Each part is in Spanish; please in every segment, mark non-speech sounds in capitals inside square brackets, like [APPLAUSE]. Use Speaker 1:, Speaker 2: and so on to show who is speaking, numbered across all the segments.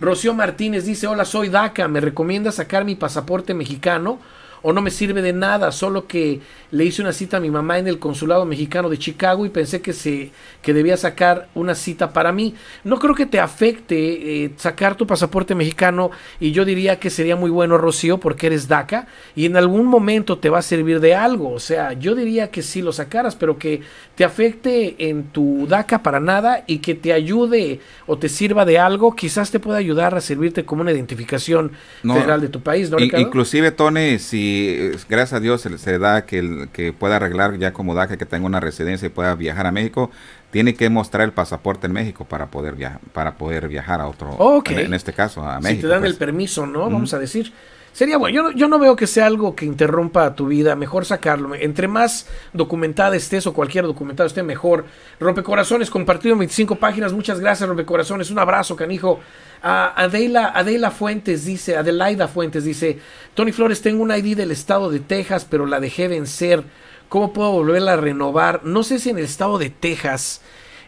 Speaker 1: Rocío Martínez dice, hola, soy DACA, ¿me recomienda sacar mi pasaporte mexicano? o no me sirve de nada, solo que le hice una cita a mi mamá en el consulado mexicano de Chicago y pensé que, se, que debía sacar una cita para mí. No creo que te afecte eh, sacar tu pasaporte mexicano y yo diría que sería muy bueno, Rocío, porque eres DACA y en algún momento te va a servir de algo. O sea, yo diría que sí lo sacaras, pero que te afecte en tu DACA para nada y que te ayude o te sirva de algo, quizás te pueda ayudar a servirte como una identificación federal de tu país,
Speaker 2: Inclusive, Tony, si gracias a Dios se, da que, que pueda arreglar ya como DACA, que tenga una residencia y pueda viajar a México, tiene que mostrar el pasaporte en México para poder viajar, para poder viajar a otro, en, este caso a México. te dan pues.
Speaker 1: el permiso, ¿no? Vamos a decir. Sería bueno, yo no, yo no veo que sea algo que interrumpa tu vida, mejor sacarlo. Entre más documentada estés o cualquier documentado esté, mejor. Rompecorazones, compartido 25 páginas, muchas gracias Rompecorazones, un abrazo canijo. A Adela, Adela Fuentes dice, Adelaida Fuentes dice, Tony Flores, tengo una ID del estado de Texas, pero la dejé vencer. ¿Cómo puedo volverla a renovar? No sé si en el estado de Texas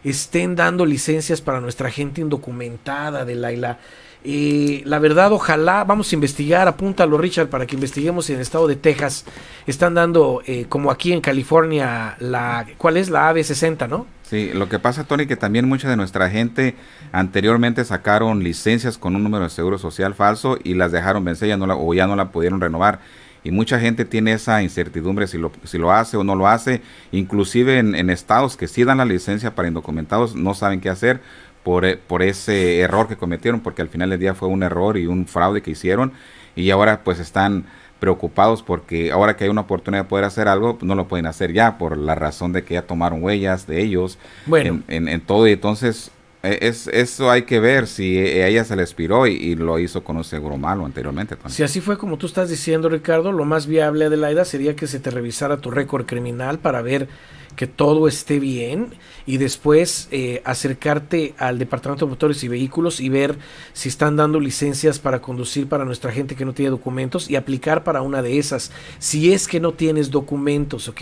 Speaker 1: estén dando licencias para nuestra gente indocumentada, Adelaida. Y eh, la verdad, ojalá, vamos a investigar, apúntalo Richard, para que investiguemos en el estado de Texas. Están dando, eh, como aquí en California, la ¿cuál es? La AB60,
Speaker 2: ¿no? Sí, lo que pasa, Tony, que también mucha de nuestra gente anteriormente sacaron licencias con un número de seguro social falso y las dejaron vencer la, o ya no la pudieron renovar y mucha gente tiene esa incertidumbre si lo, si lo hace o no lo hace, inclusive en, en, estados que sí dan la licencia para indocumentados no saben qué hacer e, por, ese error que cometieron, porque al final del día fue un error y un fraude que hicieron y ahora pues están preocupados porque ahora que hay una oportunidad de poder hacer algo, pues, no lo pueden hacer ya por la razón de que ya tomaron huellas de ellos en, en todo. Y entonces eh, es, eso hay que ver si eh, ella se le expiró y, lo hizo con un seguro malo anteriormente. Si
Speaker 1: así fue como tú estás diciendo, Ricardo, lo más viable, Adelaida, sería que se te revisara tu récord criminal para ver que todo esté bien y después eh, acercarte al Departamento de Motores y Vehículos y ver si están dando licencias para conducir para nuestra gente que no tiene documentos y aplicar para una de esas. Si es que no tienes documentos, ¿ok?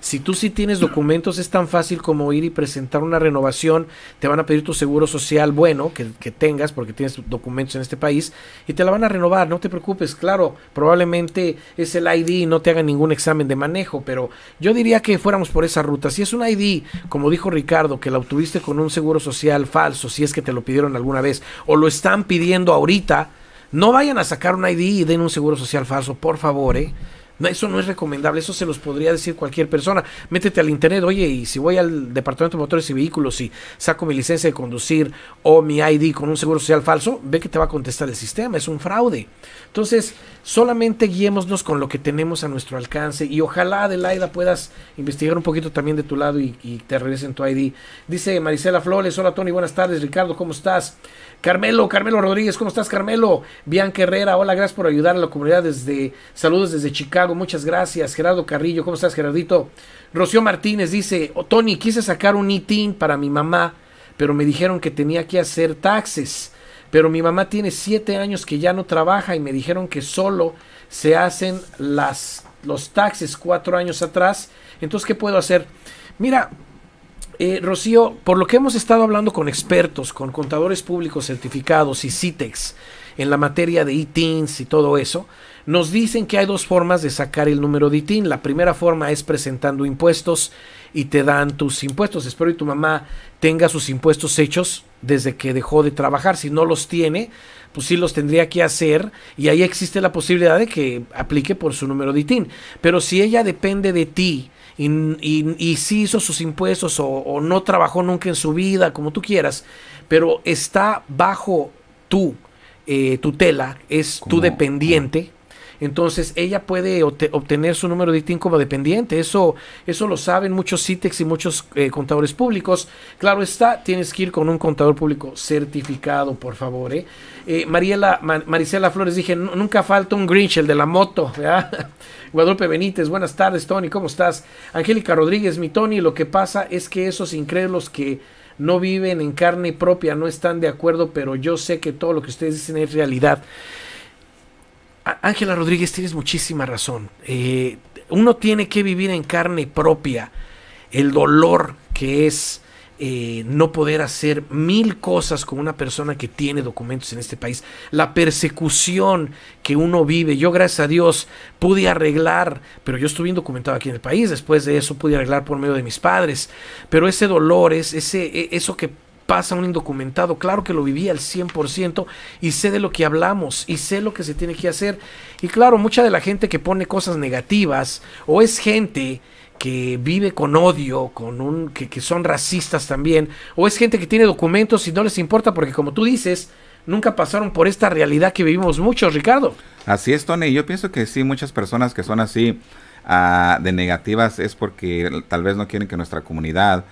Speaker 1: Si tú sí tienes documentos es tan fácil como ir y presentar una renovación, te van a pedir tu seguro social bueno que, tengas porque tienes documentos en este país y te la van a renovar, no te preocupes, claro, probablemente es el ID y no te hagan ningún examen de manejo, pero yo diría que fuéramos por esa ruta. Si es un ID, como dijo Ricardo, que la obtuviste con un seguro social falso, si es que te lo pidieron alguna vez o lo están pidiendo ahorita, no vayan a sacar un ID y den un seguro social falso, por favor, ¿eh? Eso no es recomendable, eso se los podría decir cualquier persona. Métete al internet, oye, y si voy al Departamento de Motores y Vehículos y saco mi licencia de conducir o mi ID con un seguro social falso, ve que te va a contestar el sistema, es un fraude. Entonces, solamente guiémonos con lo que tenemos a nuestro alcance y ojalá, Adelaida, puedas investigar un poquito también de tu lado y, y te regresen tu ID. Dice Marisela Flores, hola Tony, buenas tardes, Ricardo, ¿cómo estás? Carmelo, Carmelo Rodríguez, ¿cómo estás, Carmelo? Bianca Herrera, hola, gracias por ayudar a la comunidad desde, saludos desde Chicago muchas gracias. Gerardo Carrillo, ¿cómo estás, Gerardito? Rocío Martínez dice, oh, Tony, quise sacar un ITIN para mi mamá, pero me dijeron que tenía que hacer taxes. Pero mi mamá tiene siete años que ya no trabaja y me dijeron que solo se hacen las, los taxes cuatro años atrás. Entonces, ¿qué puedo hacer? Mira, eh, Rocío, por lo que hemos estado hablando con expertos, con contadores públicos certificados y CITEX en la materia de ITINs y todo eso, nos dicen que hay dos formas de sacar el número de ITIN. La primera forma es presentando impuestos y te dan tus impuestos. Espero que tu mamá tenga sus impuestos hechos desde que dejó de trabajar. Si no los tiene, pues sí los tendría que hacer y ahí existe la posibilidad de que aplique por su número de ITIN. Pero si ella depende de ti y, si hizo sus impuestos o, no trabajó nunca en su vida, como tú quieras, pero está bajo tu eh, tutela, es tu dependiente, entonces ella puede obtener su número de ITIN como dependiente. Eso, eso lo saben muchos CITEX y muchos eh, contadores públicos. Claro está, tienes que ir con un contador público certificado, por favor. ¿eh? eh Mariela, Maricela Flores, dije, nunca falta un Grinch, el de la moto. [LAUGHS] Guadalupe Benítez, buenas tardes, Tony, ¿cómo estás? Angélica Rodríguez, mi Tony, lo que pasa es que esos incrédulos que no viven en carne propia, no están de acuerdo, pero yo sé que todo lo que ustedes dicen es realidad. Ángela Rodríguez, tienes muchísima razón. Eh, uno tiene que vivir en carne propia el dolor que es eh, no poder hacer mil cosas con una persona que tiene documentos en este país, la persecución que uno vive. Yo, gracias a Dios, pude arreglar, pero yo estuve indocumentado aquí en el país, después de eso pude arreglar por medio de mis padres, pero ese dolor, es, ese, e, eso que pasa un indocumentado. Claro que lo viví al 100% y sé de lo que hablamos y sé lo que se tiene que hacer. Y claro, mucha de la gente que pone cosas negativas o es gente que vive con odio, con un que, son racistas también, o es gente que tiene documentos y no les importa porque como tú dices, nunca pasaron por esta realidad que vivimos muchos, Ricardo.
Speaker 2: Así es, Tony. Yo pienso que sí, muchas personas que son así ah, de negativas es porque tal vez no quieren que nuestra comunidad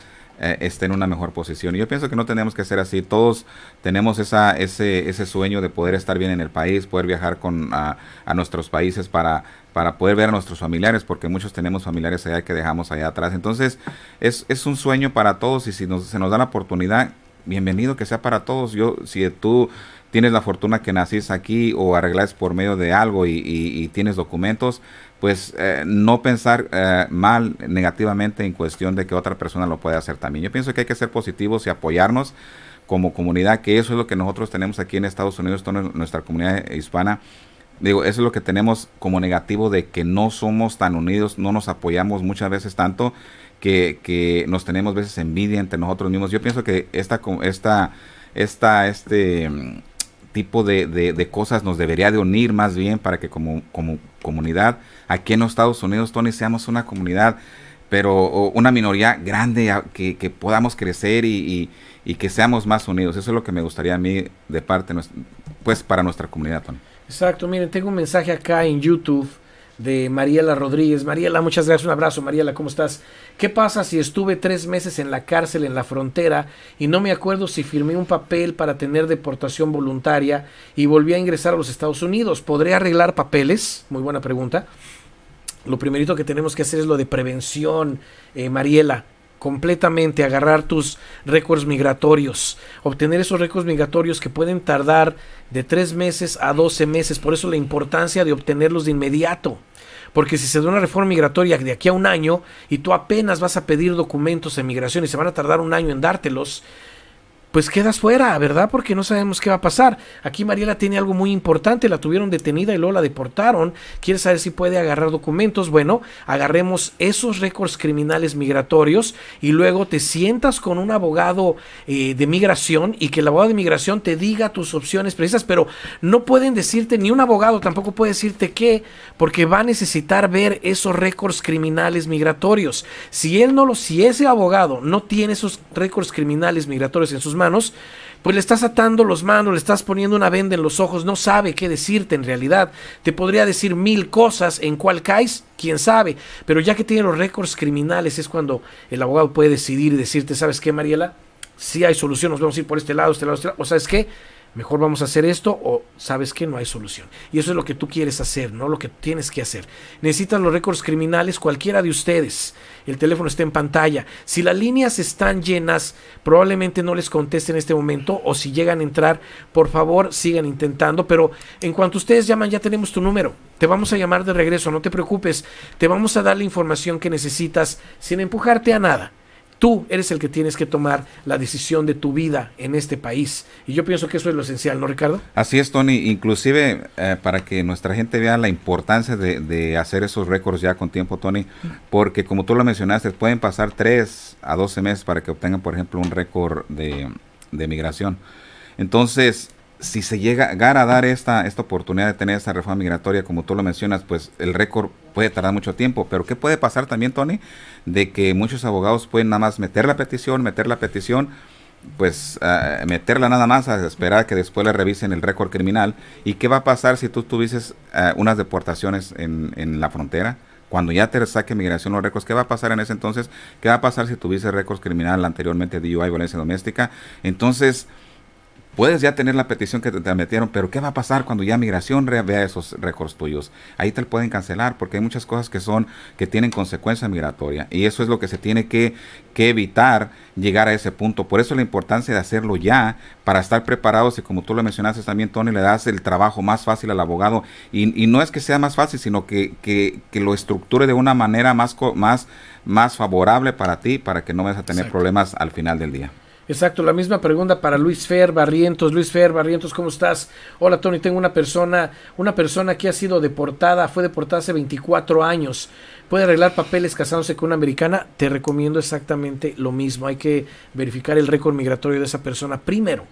Speaker 2: eh, esté en una mejor posición. Y yo pienso que no tenemos que ser así. Todos tenemos esa, ese, sueño de poder estar bien en el país, poder viajar con, a, nuestros países para, para poder ver a nuestros familiares, porque muchos tenemos familiares allá que dejamos allá atrás. Entonces, es, es un sueño para todos y si se nos da la oportunidad, bienvenido que sea para todos. Yo, si tú tienes la fortuna que naciste aquí o arreglás por medio de algo y, tienes documentos, pues eh, no pensar eh, mal negativamente en cuestión de que otra persona lo puede hacer también. Yo pienso que hay que ser positivos y apoyarnos como comunidad, que eso es lo que nosotros tenemos aquí en Estados Unidos, nuestra comunidad hispana. Digo, eso es lo que tenemos como negativo de que no somos tan unidos, no nos apoyamos muchas veces tanto que, nos tenemos veces envidia entre nosotros mismos. Yo pienso que esta, esta, esta, este tipo de, de, cosas nos debería de unir más bien para que como, como comunidad aquí en los Estados Unidos, Tony, seamos una comunidad, pero una minoría grande que, podamos crecer y, y, y, que seamos más unidos. Eso es lo que me gustaría a mí de parte, pues para nuestra comunidad, Tony.
Speaker 1: Exacto, miren, tengo un mensaje acá en YouTube de Mariela Rodríguez. Mariela, muchas gracias, un abrazo. Mariela, ¿cómo estás? ¿Qué pasa si estuve tres meses en la cárcel en la frontera y no me acuerdo si firmé un papel para tener deportación voluntaria y volví a ingresar a los Estados Unidos? ¿Podré arreglar papeles? Muy buena pregunta. Lo primerito que tenemos que hacer es lo de prevención, eh, Mariela completamente, agarrar tus récords migratorios, obtener esos récords migratorios que pueden tardar de tres meses a 12 meses, por eso la importancia de obtenerlos de inmediato. Porque si se da una reforma migratoria de aquí a un año y tú apenas vas a pedir documentos de migración y se van a tardar un año en dártelos, pues quedas fuera, ¿verdad? Porque no sabemos qué va a pasar. Aquí Mariela tiene algo muy importante, la tuvieron detenida y luego la deportaron. Quiere saber si puede agarrar documentos. Bueno, agarremos esos récords criminales migratorios y luego te sientas con un abogado eh, de migración y que el abogado de migración te diga tus opciones precisas, pero no pueden decirte, ni un abogado tampoco puede decirte qué, porque va a necesitar ver esos récords criminales migratorios. Si él no lo, si ese abogado no tiene esos récords criminales migratorios en sus pues le estás atando los manos, le estás poniendo una venda en los ojos, no sabe qué decirte en realidad. Te podría decir mil cosas, en cuál caes, quién sabe. Pero ya que tiene los récords criminales es cuando el abogado puede decidir y decirte, ¿sabes qué, Mariela? Si hay solución, nos vamos a ir por este lado, este lado, este lado. O sabes qué, mejor vamos a hacer esto o sabes que no hay solución. Y eso es lo que tú quieres hacer, no lo que tienes que hacer. Necesitan los récords criminales cualquiera de ustedes el teléfono está en pantalla. Si las líneas están llenas, probablemente no les conteste en este momento o si llegan a entrar, por favor sigan intentando, pero en cuanto ustedes llaman ya tenemos tu número. Te vamos a llamar de regreso, no te preocupes, te vamos a dar la información que necesitas sin empujarte a nada. Tú eres el que tienes que tomar la decisión de tu vida en este país. Y yo pienso que eso es lo esencial, ¿no, Ricardo?
Speaker 2: Así es, Tony. Inclusive, eh, para que nuestra gente vea la importancia de, hacer esos récords ya con tiempo, Tony, porque como tú lo mencionaste, pueden pasar 3 a 12 meses para que obtengan, por ejemplo, un récord de, de migración. Entonces, si se llega a dar esta, esta oportunidad de tener esta reforma migratoria, como tú lo mencionas, pues el récord puede tardar mucho tiempo. Pero ¿qué puede pasar también, Tony? De que muchos abogados pueden nada más meter la petición, meter la petición, pues ah, meterla nada más a esperar que después le revisen el récord criminal. ¿Y qué va a pasar si tú tuvieses ah, unas deportaciones en, en la frontera? cuando ya te saque migración los récords, ¿qué va a pasar en ese entonces? ¿Qué va a pasar si tuviese récords criminal anteriormente de violencia doméstica? Entonces, puedes ya tener la petición que te, metieron, pero ¿qué va a pasar cuando ya migración vea esos récords tuyos? Ahí te lo pueden cancelar porque hay muchas cosas que son que tienen consecuencia migratoria y eso es lo que se tiene que, que evitar llegar a ese punto. Por eso la importancia de hacerlo ya para estar preparados y como tú lo mencionaste también, Tony, le das el trabajo más fácil al abogado y, no es que sea más fácil, sino que, que, lo estructure de una manera más, más, más favorable para ti para que no vayas a tener problemas al final del día.
Speaker 1: Exacto, la misma pregunta para Luis Fer Barrientos. Luis Fer Barrientos, ¿cómo estás? Hola Tony, tengo una persona, una persona que ha sido deportada, fue deportada hace 24 años. ¿Puede arreglar papeles casándose con una americana? Te recomiendo exactamente lo mismo. Hay que verificar el récord migratorio de esa persona primero.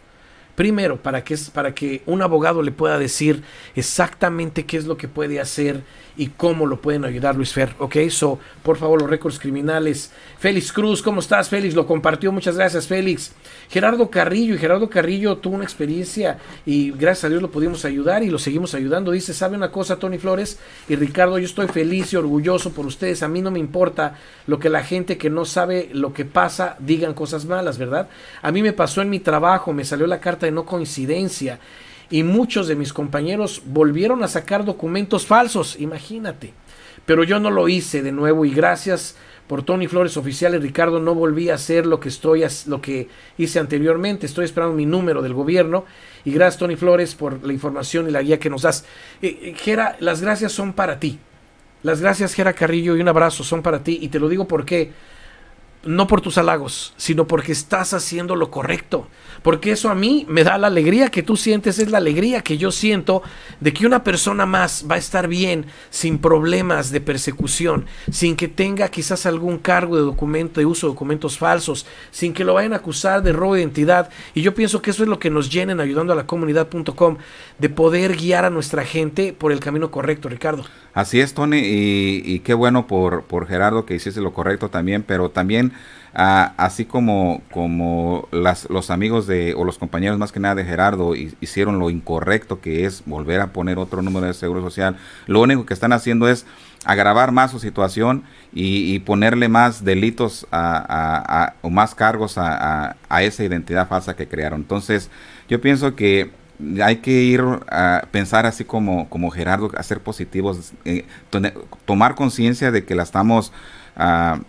Speaker 1: Primero, para que, para que un abogado le pueda decir exactamente qué es lo que puede hacer y cómo lo pueden ayudar, Luis Fer. Ok, so, por favor, los récords criminales. Félix Cruz, ¿cómo estás, Félix? Lo compartió, muchas gracias, Félix. Gerardo Carrillo, y Gerardo Carrillo tuvo una experiencia y gracias a Dios lo pudimos ayudar y lo seguimos ayudando. Dice, ¿sabe una cosa, Tony Flores? Y Ricardo, yo estoy feliz y orgulloso por ustedes. A mí no me importa lo que la gente que no sabe lo que pasa digan cosas malas, ¿verdad? A mí me pasó en mi trabajo, me salió la carta de no coincidencia y muchos de mis compañeros volvieron a sacar documentos falsos, imagínate. Pero yo no lo hice de nuevo y gracias por Tony Flores oficiales, Ricardo, no volví a hacer lo que estoy lo que hice anteriormente. Estoy esperando mi número del gobierno y gracias Tony Flores por la información y la guía que nos das. Eh, eh, las gracias son para ti. Las gracias Jera Carrillo y un abrazo son para ti y te lo digo porque no por tus halagos, sino porque estás haciendo lo correcto. Porque eso a mí me da la alegría que tú sientes, es la alegría que yo siento de que una persona más va a estar bien, sin problemas de persecución, sin que tenga quizás algún cargo de documento, de uso de documentos falsos, sin que lo vayan a acusar de robo de identidad. Y yo pienso que eso es lo que nos llenen ayudando a la comunidad.com, de poder guiar a nuestra gente por el camino correcto, Ricardo.
Speaker 2: Así es, Tony, y, qué bueno por, Gerardo que hiciese lo correcto también, pero también ah, así como, como las, los amigos de, o los compañeros más que nada de Gerardo hicieron lo incorrecto que es volver a poner otro número de seguro social, lo único que están haciendo es agravar más su situación y, ponerle más delitos a, o más cargos a, esa identidad falsa que crearon. Entonces, yo pienso que hay que ir a pensar así como, como Gerardo, a ser positivos, eh, tomar conciencia de que la estamos ah,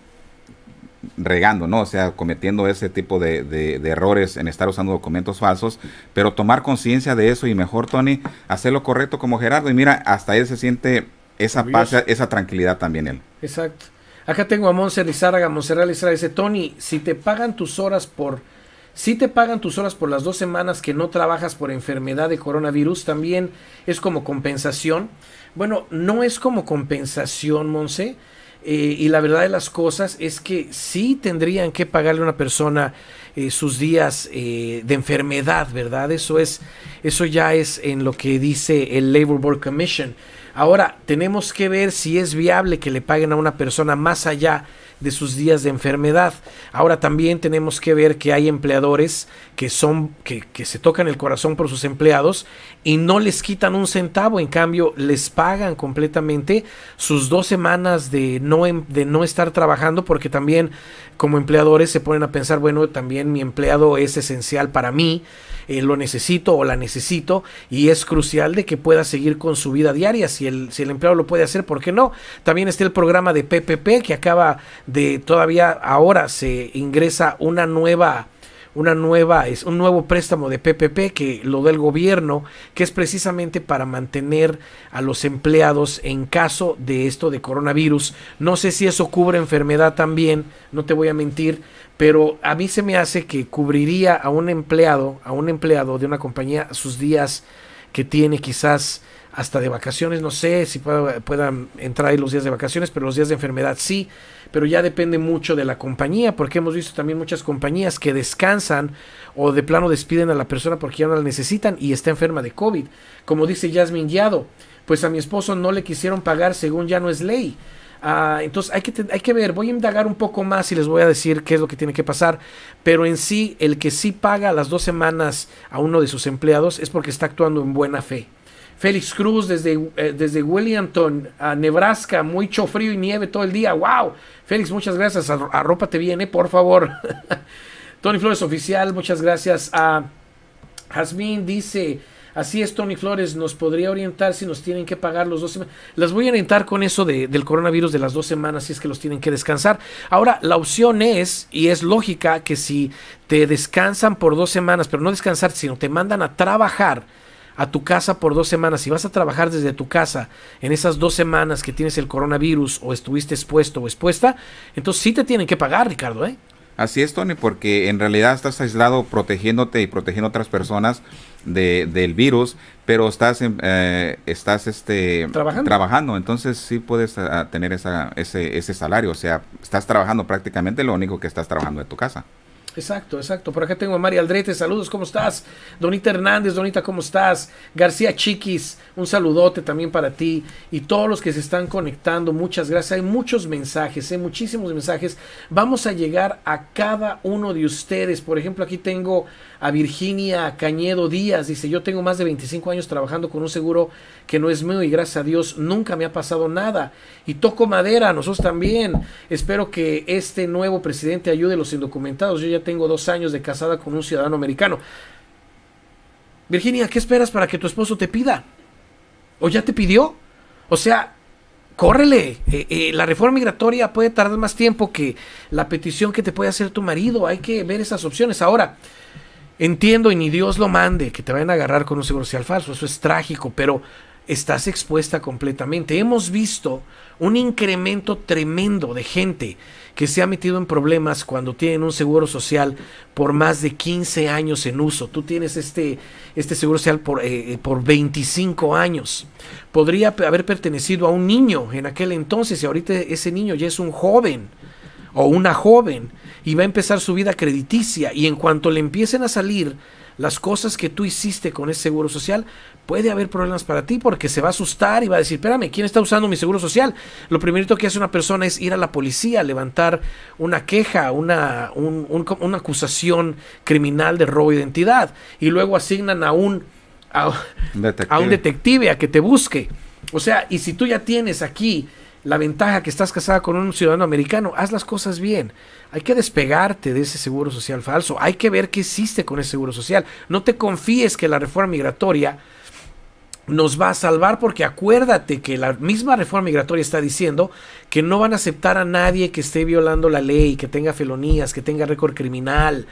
Speaker 2: regando, ¿no? O sea, cometiendo ese tipo de, errores en estar usando documentos falsos, pero tomar conciencia de eso y mejor, Tony, hacer lo correcto como Gerardo. Y mira, hasta él se siente esa paz, esa tranquilidad también él.
Speaker 1: Exacto. Acá tengo a Monse Lizárraga, Monserrat Lizárraga dice, Tony, si te pagan tus horas por si te pagan tus horas por las dos semanas que no trabajas por enfermedad de coronavirus, también es como compensación. Bueno, no es como compensación, Monse. Eh, y la verdad de las cosas es que sí tendrían que pagarle a una persona eh, sus días eh, de enfermedad, ¿verdad? Eso es, eso ya es en lo que dice el Labor Board Commission. Ahora, tenemos que ver si es viable que le paguen a una persona más allá de sus días de enfermedad. Ahora también tenemos que ver que hay empleadores que son que, que se tocan el corazón por sus empleados y no les quitan un centavo, en cambio les pagan completamente sus dos semanas de no, em, de no estar trabajando porque también como empleadores se ponen a pensar, bueno, también mi empleado es esencial para mí eh, lo necesito o la necesito y es crucial de que pueda seguir con su vida diaria. Si el, si el empleado lo puede hacer, ¿por qué no? También está el programa de PPP que acaba de todavía ahora se ingresa una nueva una nueva, es un nuevo préstamo de PPP que lo da el gobierno, que es precisamente para mantener a los empleados en caso de esto de coronavirus. No sé si eso cubre enfermedad también, no te voy a mentir, pero a mí se me hace que cubriría a un empleado, a un empleado de una compañía sus días que tiene quizás hasta de vacaciones, no sé si puedan entrar ahí los días de vacaciones, pero los días de enfermedad sí, pero ya depende mucho de la compañía, porque hemos visto también muchas compañías que descansan o de plano despiden a la persona porque ya no la necesitan y está enferma de COVID. Como dice Jasmine Guiado, pues a mi esposo no le quisieron pagar según ya no es ley. Ah, entonces hay que, hay que ver, voy a indagar un poco más y les voy a decir qué es lo que tiene que pasar. Pero en sí, el que sí paga las dos semanas a uno de sus empleados es porque está actuando en buena fe. Félix Cruz desde, Williamton, eh, desde a Nebraska, mucho frío y nieve todo el día. ¡Wow! Félix, muchas gracias. ropa te viene eh, por favor. [LAUGHS] Tony Flores Oficial, muchas gracias. A ah, dice. Así es, Tony Flores, nos podría orientar si nos tienen que pagar los dos semanas. Las voy a orientar con eso del coronavirus de las dos semanas, si es que los tienen que descansar. Ahora, la opción es, y es lógica, que si te descansan por dos semanas, pero no descansar, sino te mandan a trabajar a tu casa por dos semanas, si vas a trabajar desde tu casa en esas dos semanas que tienes el coronavirus o estuviste expuesto o expuesta, entonces sí te tienen que pagar, Ricardo, ¿eh?
Speaker 2: Así es, Tony, porque en realidad estás aislado protegiéndote y protegiendo a otras personas del virus, pero estás, eh, estás este, ¿Trabajando? entonces sí puedes ah, tener ese, ese salario, o sea, estás trabajando prácticamente lo único que estás trabajando en tu casa.
Speaker 1: Exacto, exacto. Por acá tengo a María Aldrete, saludos, ¿cómo estás? Donita Hernández, Donita, ¿cómo estás? García Chiquis, un saludote también para ti y todos los que se están conectando, muchas gracias. Hay muchos mensajes, hay muchísimos mensajes. Vamos a llegar a cada uno de ustedes. Por ejemplo, aquí tengo a Virginia Cañedo Díaz, dice, yo tengo más de 25 años trabajando con un seguro que no es mío y gracias a Dios nunca me ha pasado nada. Y toco madera, nosotros también. Espero que este nuevo presidente ayude a los indocumentados. Yo ya tengo dos años de casada con un ciudadano americano. Virginia, ¿qué esperas para que tu esposo te pida? ¿O ya te pidió? O sea, córrele. Eh, eh, la reforma migratoria puede tardar más tiempo que la petición que te puede hacer tu marido. Hay que ver esas opciones. Ahora, Entiendo, y ni Dios lo mande, que te vayan a agarrar con un seguro social falso, eso es trágico, pero estás expuesta completamente. Hemos visto un incremento tremendo de gente que se ha metido en problemas cuando tienen un seguro social por más de 15 años en uso. Tú tienes este, este seguro social por, eh, eh, por 25 años. Podría haber pertenecido a un niño en aquel entonces y ahorita ese niño ya es un joven o una joven y va a empezar su vida crediticia y en cuanto le empiecen a salir las cosas que tú hiciste con ese seguro social, puede haber problemas para ti porque se va a asustar y va a decir, espérame, ¿quién está usando mi seguro social? Lo primero que hace una persona es ir a la policía, levantar una queja, una, una acusación criminal de robo de identidad y luego asignan a un, a un detective a que te busque. O sea, y si tú ya tienes aquí la ventaja que estás casada con un ciudadano americano. Haz las cosas bien. Hay que despegarte de ese seguro social falso. Hay que ver qué existe con ese seguro social. No te confíes que la reforma migratoria nos va a salvar porque acuérdate que la misma reforma migratoria está diciendo que no van a aceptar a nadie que esté violando la ley, que tenga felonías, que tenga récord criminal.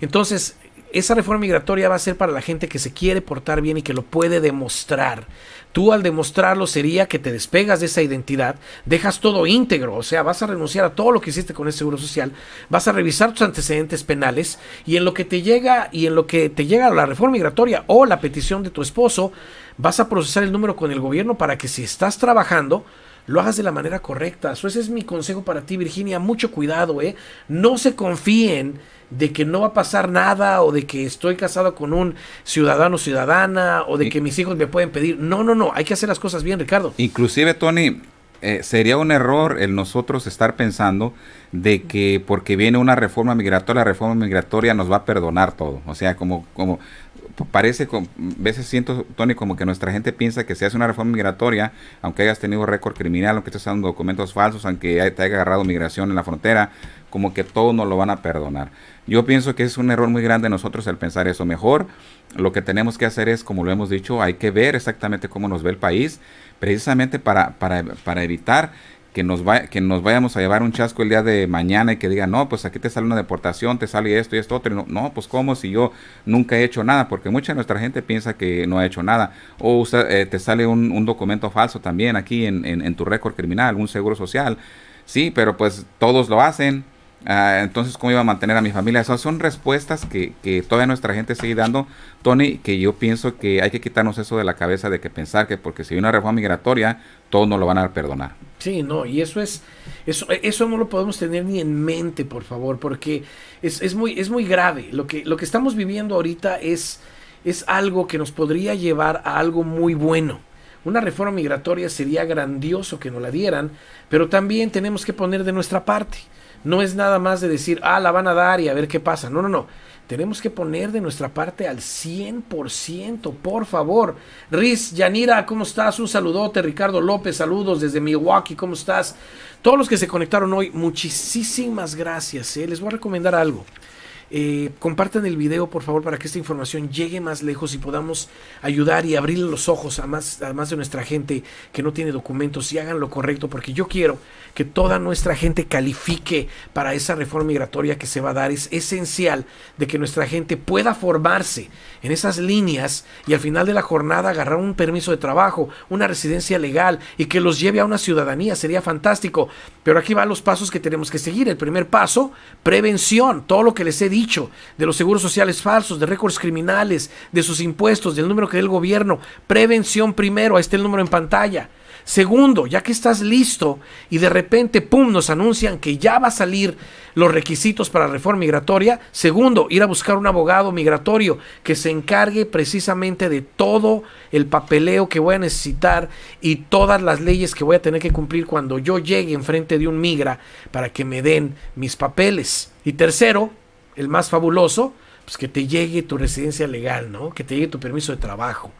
Speaker 1: Entonces, esa reforma migratoria va a ser para la gente que se quiere portar bien y que lo puede demostrar. Tú al demostrarlo sería que te despegas de esa identidad, dejas todo íntegro, o sea, vas a renunciar a todo lo que hiciste con el Seguro Social, vas a revisar tus antecedentes penales y en lo que te llega y en lo que te llega la reforma migratoria o la petición de tu esposo, vas a procesar el número con el gobierno para que si estás trabajando, lo hagas de la manera correcta. Eso ese es mi consejo para ti, Virginia. Mucho cuidado, ¿eh? No se confíen de que no va a pasar nada o de que estoy casado con un ciudadano ciudadana o de que mis hijos me pueden pedir. No, no, no. Hay que hacer las cosas bien, Ricardo.
Speaker 2: Inclusive, Tony, eh, sería un error el nosotros estar pensando de que porque viene una reforma migratoria, la reforma migratoria nos va a perdonar todo. O sea, como, como parece, a veces siento, Tony, como que nuestra gente piensa que si hace una reforma migratoria, aunque hayas tenido récord criminal, aunque estés dando documentos falsos, aunque te haya agarrado migración en la frontera, como que todos nos lo van a perdonar. Yo pienso que es un error muy grande nosotros el pensar eso. Mejor lo que tenemos que hacer es, como lo hemos dicho, hay que ver exactamente cómo nos ve el país, precisamente para, para, para evitar que nos, va, que nos vayamos a llevar un chasco el día de mañana y que digan, no, pues aquí te sale una deportación, te sale esto y esto otro. no, no, pues cómo si yo nunca he hecho nada, porque mucha de nuestra gente piensa que no ha hecho nada. O eh, te sale un, documento falso también aquí en, en, tu récord criminal, un seguro social. Sí, pero pues todos lo hacen, ah, entonces, ¿cómo iba a mantener a mi familia? Esas son respuestas que, que, todavía nuestra gente sigue dando, Tony, que yo pienso que hay que quitarnos eso de la cabeza de que pensar que porque si hay una reforma migratoria, todos nos lo van a perdonar.
Speaker 1: Sí, no, y eso es, eso, eso no lo podemos tener ni en mente, por favor, porque es, es, muy, es muy grave. Lo que, lo que estamos viviendo ahorita es, es algo que nos podría llevar a algo muy bueno. Una reforma migratoria sería grandioso que nos la dieran, pero también tenemos que poner de nuestra parte. No es nada más de decir, ah, la van a dar y a ver qué pasa. No, no, no. Tenemos que poner de nuestra parte al 100%, por favor. Riz, Yanira, ¿cómo estás? Un saludote. Ricardo López, saludos desde Milwaukee, ¿cómo estás? Todos los que se conectaron hoy, muchísimas gracias. ¿eh? Les voy a recomendar algo. Eh, compartan el video, por favor, para que esta información llegue más lejos y podamos ayudar y abrir los ojos a más, a más de nuestra gente que no tiene documentos y hagan lo correcto, porque yo quiero que toda nuestra gente califique para esa reforma migratoria que se va a dar. Es esencial de que nuestra gente pueda formarse en esas líneas y al final de la jornada agarrar un permiso de trabajo, una residencia legal y que los lleve a una ciudadanía. Sería fantástico. Pero aquí van los pasos que tenemos que seguir. El primer paso, prevención. Todo lo que les he dicho dicho, de los seguros sociales falsos, de récords criminales, de sus impuestos, del número que dé el gobierno. Prevención primero, ahí está el número en pantalla. Segundo, ya que estás listo y de repente, ¡pum!, nos anuncian que ya va a salir los requisitos para reforma migratoria. Segundo, ir a buscar un abogado migratorio que se encargue precisamente de todo el papeleo que voy a necesitar y todas las leyes que voy a tener que cumplir cuando yo llegue enfrente de un migra para que me den mis papeles. Y tercero, el más fabuloso, pues que te llegue tu residencia legal, ¿no? Que te llegue tu permiso de trabajo.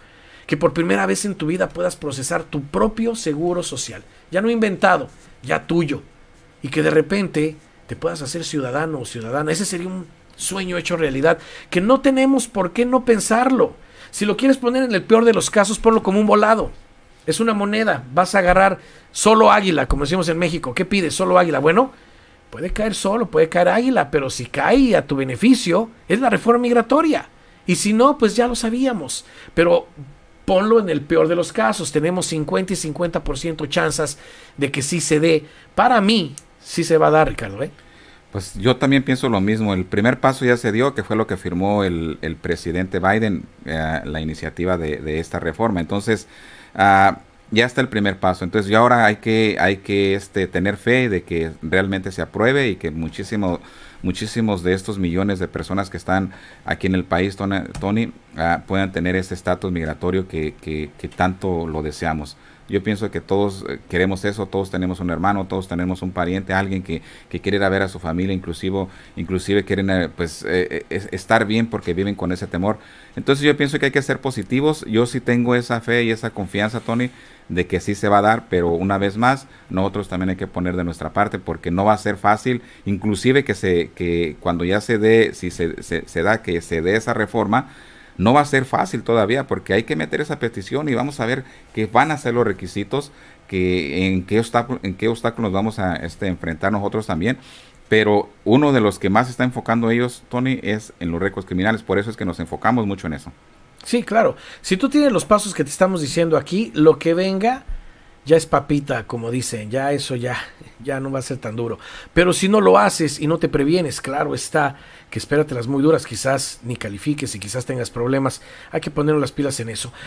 Speaker 1: Que por primera vez en tu vida puedas procesar tu propio seguro social. Ya no inventado, ya tuyo. Y que de repente te puedas hacer ciudadano o ciudadana. Ese sería un sueño hecho realidad. Que no tenemos por qué no pensarlo. Si lo quieres poner en el peor de los casos, ponlo como un volado. Es una moneda. Vas a agarrar solo águila, como decimos en México. ¿Qué pides? Solo águila. Bueno, Puede caer solo, puede caer águila, pero si cae a tu beneficio, es la reforma migratoria. Y si no, pues ya lo sabíamos. Pero ponlo en el peor de los casos. Tenemos 50 y 50% chances de que sí se dé. Para mí, sí se va a dar, Ricardo. ¿eh?
Speaker 2: Pues yo también pienso lo mismo. El primer paso ya se dio, que fue lo que firmó el, presidente Biden, eh, la iniciativa de, esta reforma. Entonces, ah ya está el primer paso. Entonces ya ahora hay que, hay que este, tener fe de que realmente se apruebe y que muchísimo, muchísimos de estos millones de personas que están aquí en el país, Tony, ah, puedan tener ese estatus migratorio que, tanto lo deseamos. Yo pienso que todos eh, queremos eso, todos tenemos un hermano, todos tenemos un pariente, alguien que, quiere ir a ver a su familia, inclusive, inclusive quieren eh, pues, eh, estar bien porque viven con ese temor. Entonces yo pienso que hay que ser positivos. Yo sí tengo esa fe y esa confianza, Tony, de que sí se va a dar, pero una vez más, nosotros también hay que poner de nuestra parte porque no va a ser fácil, inclusive que, se, que cuando ya se dé, si se, se, da que se dé esa reforma, no va a ser fácil todavía porque hay que meter esa petición y vamos a ver qué van a ser los requisitos, que, en, qué obstáculo, en qué obstáculos vamos a este, enfrentar nosotros también. Pero uno de los que más está enfocando ellos, Tony, es en los récords criminales. Por eso es que nos enfocamos mucho en eso. Sí, claro. Si tú tienes los pasos
Speaker 1: que te estamos diciendo aquí, lo que venga ya es papita, como dicen, ya eso ya, ya no va a ser tan duro. Pero si no lo haces y no te previenes, claro está que espérate las muy duras, quizás ni califiques y quizás tengas problemas. Hay que poner las pilas en eso.